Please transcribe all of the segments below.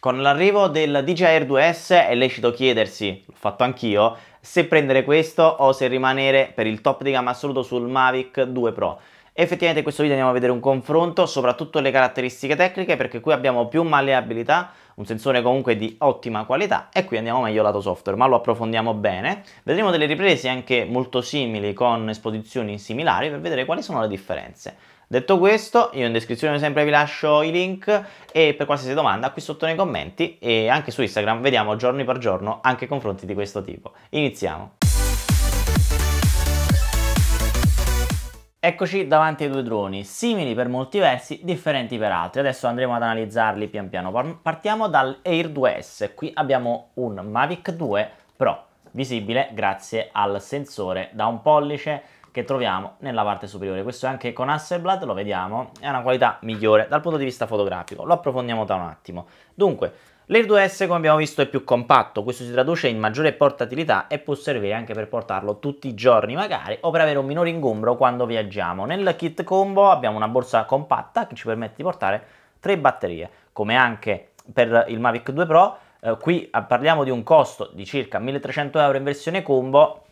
Con l'arrivo del DJI Air 2S è lecito chiedersi, l'ho fatto anch'io, se prendere questo o se rimanere per il top di gamma assoluto sul Mavic 2 Pro. Effettivamente in questo video andiamo a vedere un confronto, soprattutto le caratteristiche tecniche, perché qui abbiamo più malleabilità, un sensore comunque di ottima qualità e qui andiamo meglio lato software, ma lo approfondiamo bene. Vedremo delle riprese anche molto simili con esposizioni similari per vedere quali sono le differenze. Detto questo, io in descrizione sempre vi lascio i link e per qualsiasi domanda qui sotto nei commenti e anche su Instagram vediamo giorno per giorno anche confronti di questo tipo. Iniziamo! Eccoci davanti ai due droni, simili per molti versi, differenti per altri. Adesso andremo ad analizzarli pian piano. Partiamo dall'Air 2S. Qui abbiamo un Mavic 2 Pro, visibile grazie al sensore da un pollice che troviamo nella parte superiore. Questo è anche con Hasselblad, lo vediamo, è una qualità migliore dal punto di vista fotografico. Lo approfondiamo tra un attimo. Dunque, L'air 2S come abbiamo visto è più compatto, questo si traduce in maggiore portatilità e può servire anche per portarlo tutti i giorni magari o per avere un minore ingombro quando viaggiamo. Nel kit combo abbiamo una borsa compatta che ci permette di portare tre batterie, come anche per il Mavic 2 Pro, eh, qui eh, parliamo di un costo di circa 1300 euro in versione combo,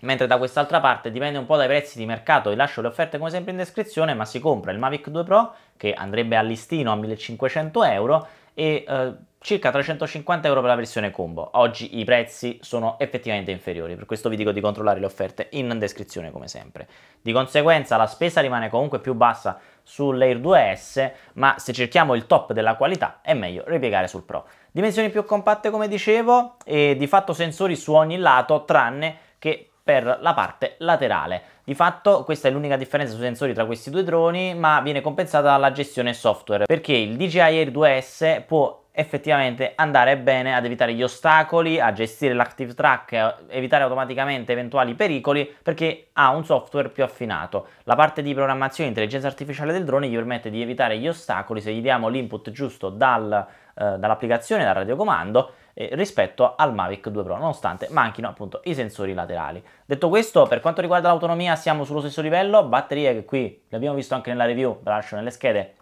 Mentre da quest'altra parte dipende un po' dai prezzi di mercato, vi lascio le offerte come sempre in descrizione, ma si compra il Mavic 2 Pro che andrebbe a listino a 1500 euro e eh, circa 350 euro per la versione combo. Oggi i prezzi sono effettivamente inferiori, per questo vi dico di controllare le offerte in descrizione come sempre. Di conseguenza la spesa rimane comunque più bassa sull'Air 2S, ma se cerchiamo il top della qualità è meglio ripiegare sul Pro. Dimensioni più compatte come dicevo e di fatto sensori su ogni lato tranne che per la parte laterale. Di fatto questa è l'unica differenza sui sensori tra questi due droni, ma viene compensata dalla gestione software, perché il DJI Air 2S può effettivamente andare bene ad evitare gli ostacoli, a gestire l'active track, evitare automaticamente eventuali pericoli perché ha un software più affinato. La parte di programmazione e intelligenza artificiale del drone gli permette di evitare gli ostacoli se gli diamo l'input giusto dal, eh, dall'applicazione, dal radiocomando eh, rispetto al Mavic 2 Pro, nonostante manchino appunto i sensori laterali. Detto questo, per quanto riguarda l'autonomia siamo sullo stesso livello, batterie che qui l'abbiamo visto anche nella review, ve la lascio nelle schede,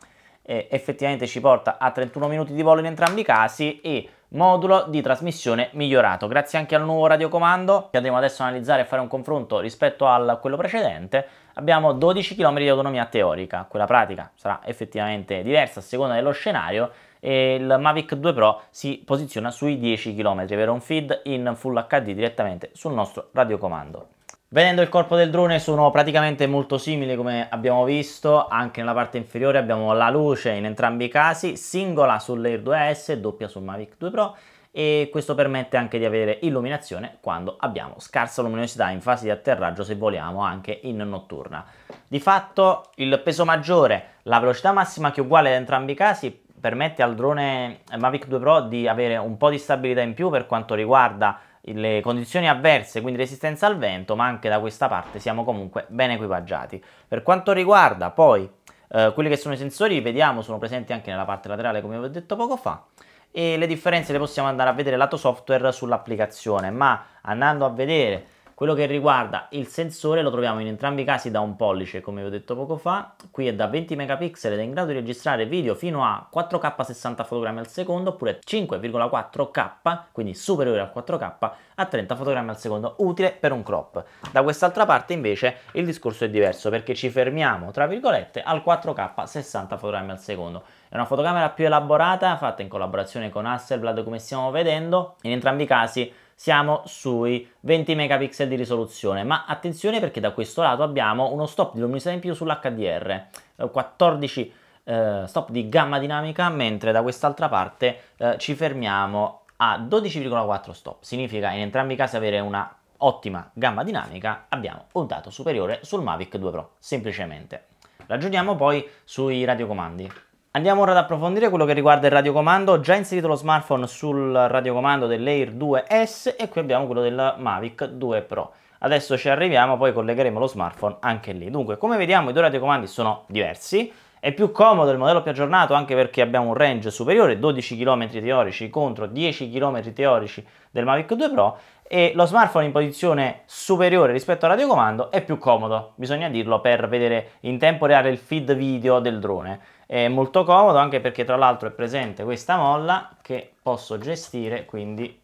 eh, effettivamente ci porta a 31 minuti di volo in entrambi i casi e modulo di trasmissione migliorato. Grazie anche al nuovo radiocomando che andremo adesso a analizzare e fare un confronto rispetto a quello precedente, abbiamo 12 km di autonomia teorica, quella pratica sarà effettivamente diversa a seconda dello scenario e il Mavic 2 Pro si posiziona sui 10 km avere un feed in Full HD direttamente sul nostro radiocomando. Vedendo il corpo del drone sono praticamente molto simili come abbiamo visto, anche nella parte inferiore abbiamo la luce in entrambi i casi, singola sull'Air 2S, doppia sul Mavic 2 Pro e questo permette anche di avere illuminazione quando abbiamo scarsa luminosità in fase di atterraggio se vogliamo anche in notturna. Di fatto il peso maggiore, la velocità massima che è uguale ad entrambi i casi permette al drone Mavic 2 Pro di avere un po' di stabilità in più per quanto riguarda le condizioni avverse, quindi resistenza al vento, ma anche da questa parte siamo comunque ben equipaggiati. Per quanto riguarda poi eh, quelli che sono i sensori, vediamo, sono presenti anche nella parte laterale come vi ho detto poco fa, e le differenze le possiamo andare a vedere lato software sull'applicazione, ma andando a vedere quello che riguarda il sensore lo troviamo in entrambi i casi da un pollice, come vi ho detto poco fa, qui è da 20 megapixel ed è in grado di registrare video fino a 4K 60 fotogrammi al secondo oppure 5,4K, quindi superiore al 4K, a 30 fotogrammi al secondo, utile per un crop. Da quest'altra parte invece il discorso è diverso perché ci fermiamo, tra virgolette, al 4K 60 fotogrammi al secondo. È una fotocamera più elaborata, fatta in collaborazione con Hasselblad come stiamo vedendo, in entrambi i casi siamo sui 20 megapixel di risoluzione, ma attenzione perché da questo lato abbiamo uno stop di luminosità in più sull'HDR, 14 eh, eh, stop di gamma dinamica, mentre da quest'altra parte eh, ci fermiamo a 12,4 stop, significa in entrambi i casi avere una ottima gamma dinamica, abbiamo un dato superiore sul Mavic 2 Pro, semplicemente. Ragioniamo poi sui radiocomandi. Andiamo ora ad approfondire quello che riguarda il radiocomando, ho già inserito lo smartphone sul radiocomando dell'Air 2S e qui abbiamo quello del Mavic 2 Pro. Adesso ci arriviamo, poi collegheremo lo smartphone anche lì. Dunque, come vediamo i due radiocomandi sono diversi, è più comodo il modello più aggiornato anche perché abbiamo un range superiore, 12 km teorici contro 10 km teorici del Mavic 2 Pro e lo smartphone in posizione superiore rispetto al radiocomando è più comodo, bisogna dirlo, per vedere in tempo reale il feed video del drone. È molto comodo anche perché tra l'altro è presente questa molla che posso gestire quindi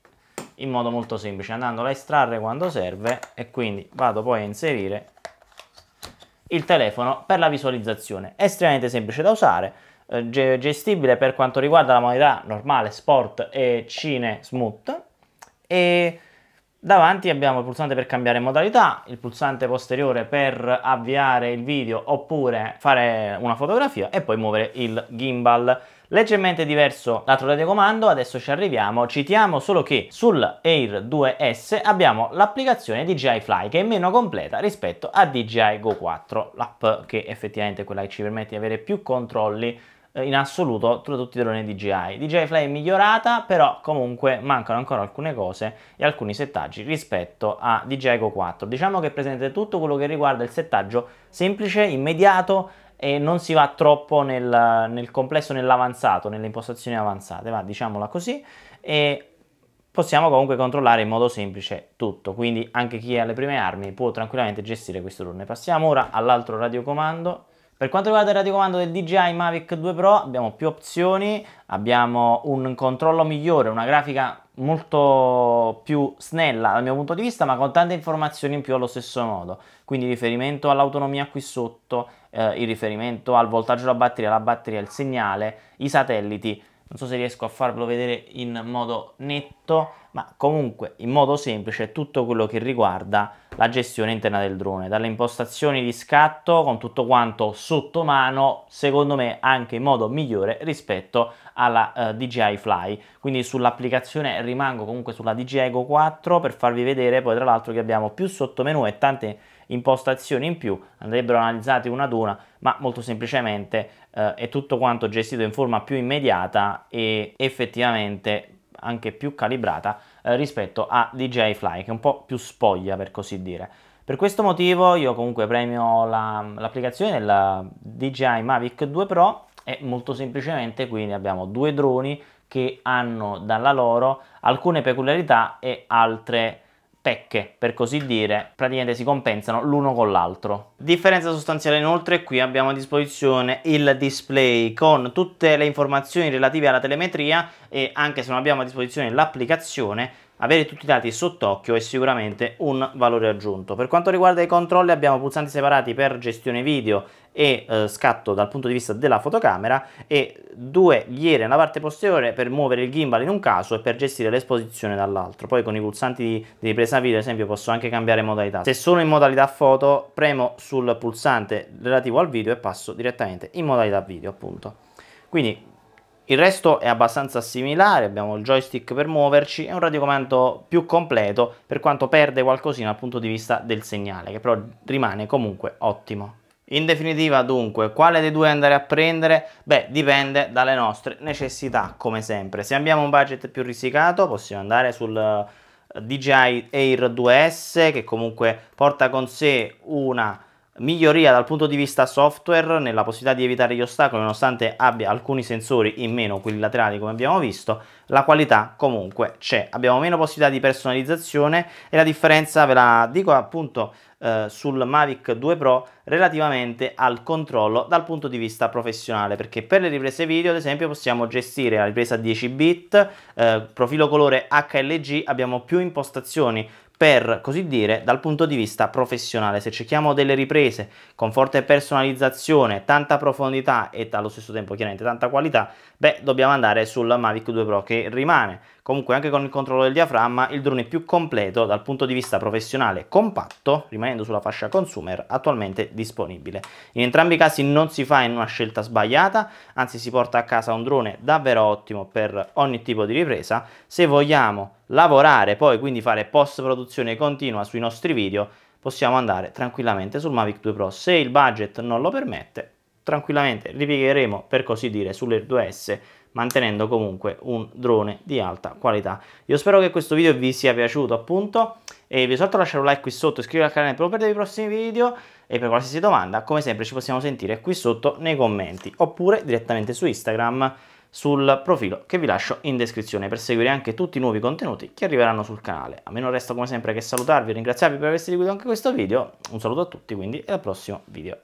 in modo molto semplice andandola a estrarre quando serve e quindi vado poi a inserire il telefono per la visualizzazione. estremamente semplice da usare, eh, gestibile per quanto riguarda la modalità normale, sport e cine smooth e Davanti abbiamo il pulsante per cambiare modalità, il pulsante posteriore per avviare il video oppure fare una fotografia e poi muovere il gimbal. Leggermente diverso l'altro radiocomando, adesso ci arriviamo, citiamo solo che sul Air 2S abbiamo l'applicazione DJI Fly che è meno completa rispetto a DJI Go 4, l'app che effettivamente è quella che ci permette di avere più controlli eh, in assoluto tra tutti i droni DJI. DJI Fly è migliorata, però comunque mancano ancora alcune cose e alcuni settaggi rispetto a DJI Go 4. Diciamo che è presente tutto quello che riguarda il settaggio semplice, immediato e non si va troppo nel, nel complesso, nell'avanzato, nelle impostazioni avanzate, va, diciamola così, e possiamo comunque controllare in modo semplice tutto, quindi anche chi ha le prime armi può tranquillamente gestire questo drone. Passiamo ora all'altro radiocomando per quanto riguarda il radiocomando del DJI Mavic 2 Pro abbiamo più opzioni, abbiamo un controllo migliore, una grafica molto più snella dal mio punto di vista ma con tante informazioni in più allo stesso modo, quindi riferimento all'autonomia qui sotto, eh, il riferimento al voltaggio della batteria, la batteria, il segnale, i satelliti, non so se riesco a farvelo vedere in modo netto ma comunque in modo semplice tutto quello che riguarda la gestione interna del drone. Dalle impostazioni di scatto con tutto quanto sotto mano, secondo me anche in modo migliore rispetto alla eh, DJI Fly. Quindi sull'applicazione rimango comunque sulla DJI Go 4 per farvi vedere poi tra l'altro che abbiamo più sottomenu e tante impostazioni in più, andrebbero analizzate una ad una, ma molto semplicemente eh, è tutto quanto gestito in forma più immediata e effettivamente anche più calibrata eh, rispetto a DJI Fly, che è un po' più spoglia per così dire. Per questo motivo io comunque premio l'applicazione della DJI Mavic 2 Pro e molto semplicemente quindi abbiamo due droni che hanno dalla loro alcune peculiarità e altre pecche, per così dire, praticamente si compensano l'uno con l'altro. Differenza sostanziale inoltre qui abbiamo a disposizione il display con tutte le informazioni relative alla telemetria e anche se non abbiamo a disposizione l'applicazione avere tutti i dati sott'occhio è sicuramente un valore aggiunto. Per quanto riguarda i controlli abbiamo pulsanti separati per gestione video e eh, scatto dal punto di vista della fotocamera e due ghiere nella parte posteriore per muovere il gimbal in un caso e per gestire l'esposizione dall'altro. Poi con i pulsanti di, di ripresa video ad esempio posso anche cambiare modalità. Se sono in modalità foto premo sul pulsante relativo al video e passo direttamente in modalità video appunto. Quindi il resto è abbastanza similare, abbiamo il joystick per muoverci e un radiocomando più completo per quanto perde qualcosina dal punto di vista del segnale, che però rimane comunque ottimo. In definitiva dunque, quale dei due andare a prendere? Beh, dipende dalle nostre necessità, come sempre. Se abbiamo un budget più risicato possiamo andare sul eh, DJI Air 2S che comunque porta con sé una Miglioria dal punto di vista software nella possibilità di evitare gli ostacoli nonostante abbia alcuni sensori in meno, quelli laterali come abbiamo visto, la qualità comunque c'è. Abbiamo meno possibilità di personalizzazione e la differenza ve la dico appunto eh, sul Mavic 2 Pro relativamente al controllo dal punto di vista professionale perché per le riprese video ad esempio possiamo gestire la ripresa 10 bit, eh, profilo colore HLG, abbiamo più impostazioni per così dire dal punto di vista professionale. Se cerchiamo delle riprese con forte personalizzazione, tanta profondità e allo stesso tempo chiaramente tanta qualità, beh dobbiamo andare sul Mavic 2 Pro che rimane comunque anche con il controllo del diaframma il drone più completo dal punto di vista professionale compatto rimanendo sulla fascia consumer attualmente disponibile in entrambi i casi non si fa in una scelta sbagliata anzi si porta a casa un drone davvero ottimo per ogni tipo di ripresa se vogliamo lavorare poi quindi fare post produzione continua sui nostri video possiamo andare tranquillamente sul Mavic 2 Pro se il budget non lo permette tranquillamente ripiegheremo per così dire sulle 2S mantenendo comunque un drone di alta qualità. Io spero che questo video vi sia piaciuto appunto e vi soltanto lasciare un like qui sotto, iscrivervi al canale per non perdere i prossimi video e per qualsiasi domanda come sempre ci possiamo sentire qui sotto nei commenti oppure direttamente su Instagram sul profilo che vi lascio in descrizione per seguire anche tutti i nuovi contenuti che arriveranno sul canale. A me non resta come sempre che salutarvi e ringraziarvi per aver seguito anche questo video, un saluto a tutti quindi e al prossimo video.